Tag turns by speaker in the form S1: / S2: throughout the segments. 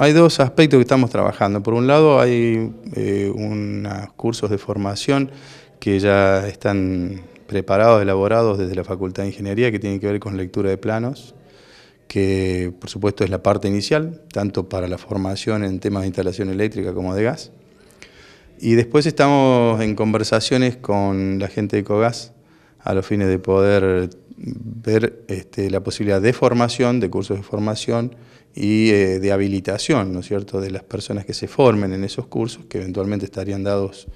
S1: Hay dos aspectos que estamos trabajando. Por un lado, hay eh, unos cursos de formación que ya están preparados, elaborados desde la Facultad de Ingeniería, que tienen que ver con lectura de planos, que por supuesto es la parte inicial, tanto para la formación en temas de instalación eléctrica como de gas. Y después estamos en conversaciones con la gente de Cogas a los fines de poder ver este, la posibilidad de formación, de cursos de formación, y eh, de habilitación, ¿no es cierto?, de las personas que se formen en esos cursos, que eventualmente estarían dados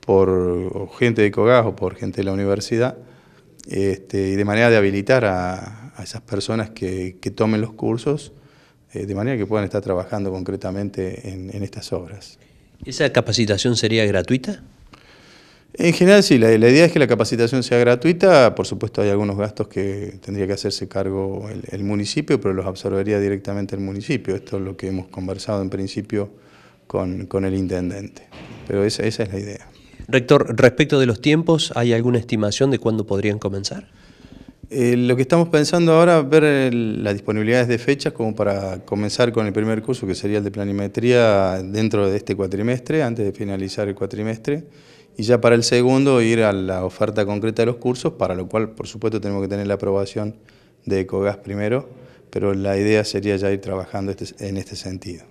S1: por gente de COGAS o por gente de la universidad, este, y de manera de habilitar a, esas personas que, tomen los cursos, eh, de manera que puedan estar trabajando concretamente en estas obras. ¿Esa capacitación sería gratuita? En general sí, la, idea es que la capacitación sea gratuita, por supuesto hay algunos gastos que tendría que hacerse cargo el, municipio, pero los absorbería directamente el municipio, esto es lo que hemos conversado en principio con, el intendente, pero esa, esa es la idea. Rector, respecto de los
S2: tiempos, ¿hay alguna estimación de cuándo podrían comenzar? Eh, lo
S1: que estamos pensando ahora es ver las disponibilidades de fechas como para comenzar con el primer curso, que sería el de planimetría dentro de este cuatrimestre, antes de finalizar el cuatrimestre, y ya para el segundo ir a la oferta concreta de los cursos, para lo cual por supuesto tenemos que tener la aprobación
S2: de Ecogas primero, pero la idea sería ya ir trabajando este, en este sentido.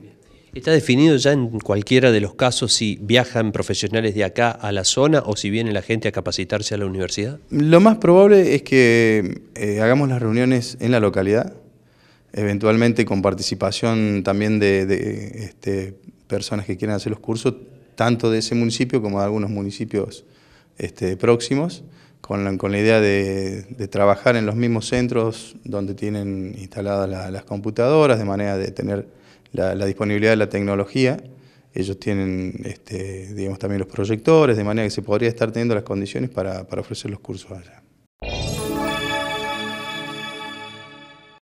S2: ¿Está definido ya en cualquiera de los casos si viajan profesionales de acá a la zona o si viene la gente a capacitarse a la universidad?
S1: Lo más probable es que eh, hagamos las reuniones en la localidad, eventualmente con participación también de, este, personas que quieran hacer los cursos tanto de ese municipio como de algunos municipios este, próximos, con la, idea de, trabajar en los mismos centros donde tienen instaladas las computadoras, de manera de tener la, disponibilidad de la tecnología. Ellos tienen este, digamos, también los proyectores, de manera que se podría estar teniendo las condiciones para ofrecer los cursos allá.